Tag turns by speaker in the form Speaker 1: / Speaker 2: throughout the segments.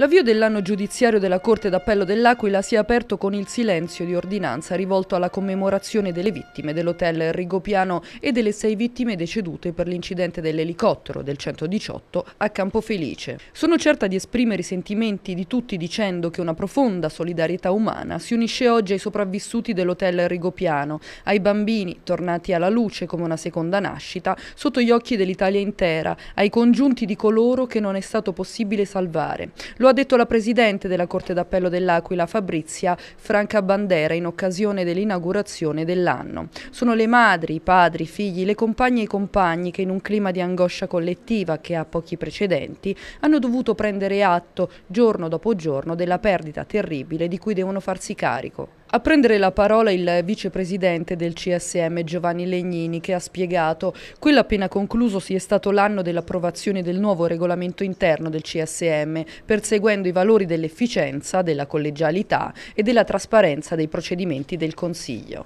Speaker 1: L'avvio dell'anno giudiziario della Corte d'Appello dell'Aquila si è aperto con il silenzio di ordinanza rivolto alla commemorazione delle vittime dell'hotel Rigopiano e delle sei vittime decedute per l'incidente dell'elicottero del 118 a Campofelice. Sono certa di esprimere i sentimenti di tutti dicendo che una profonda solidarietà umana si unisce oggi ai sopravvissuti dell'hotel Rigopiano, ai bambini tornati alla luce come una seconda nascita sotto gli occhi dell'Italia intera, ai congiunti di coloro che non è stato possibile salvare. Lo lo ha detto la Presidente della Corte d'Appello dell'Aquila, Fabrizia Franca Bandera, in occasione dell'inaugurazione dell'anno. Sono le madri, i padri, i figli, le compagne e i compagni che in un clima di angoscia collettiva che ha pochi precedenti hanno dovuto prendere atto giorno dopo giorno della perdita terribile di cui devono farsi carico. A prendere la parola il vicepresidente del CSM Giovanni Legnini che ha spiegato quello appena concluso sia stato l'anno dell'approvazione del nuovo regolamento interno del CSM perseguendo i valori dell'efficienza, della collegialità e della trasparenza dei procedimenti del Consiglio.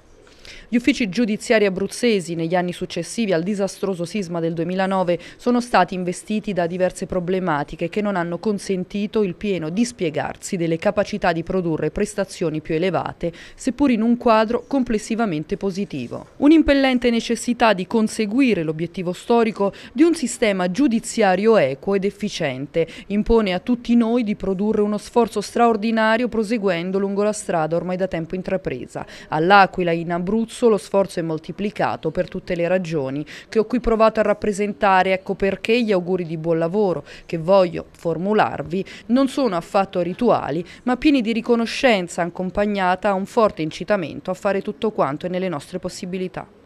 Speaker 1: Gli uffici giudiziari abruzzesi negli anni successivi al disastroso sisma del 2009 sono stati investiti da diverse problematiche che non hanno consentito il pieno dispiegarsi delle capacità di produrre prestazioni più elevate, seppur in un quadro complessivamente positivo. Un'impellente necessità di conseguire l'obiettivo storico di un sistema giudiziario equo ed efficiente impone a tutti noi di produrre uno sforzo straordinario proseguendo lungo la strada ormai da tempo intrapresa. All'Aquila in Abruzzo solo sforzo è moltiplicato per tutte le ragioni che ho qui provato a rappresentare, ecco perché gli auguri di buon lavoro che voglio formularvi non sono affatto rituali, ma pieni di riconoscenza accompagnata a un forte incitamento a fare tutto quanto è nelle nostre possibilità.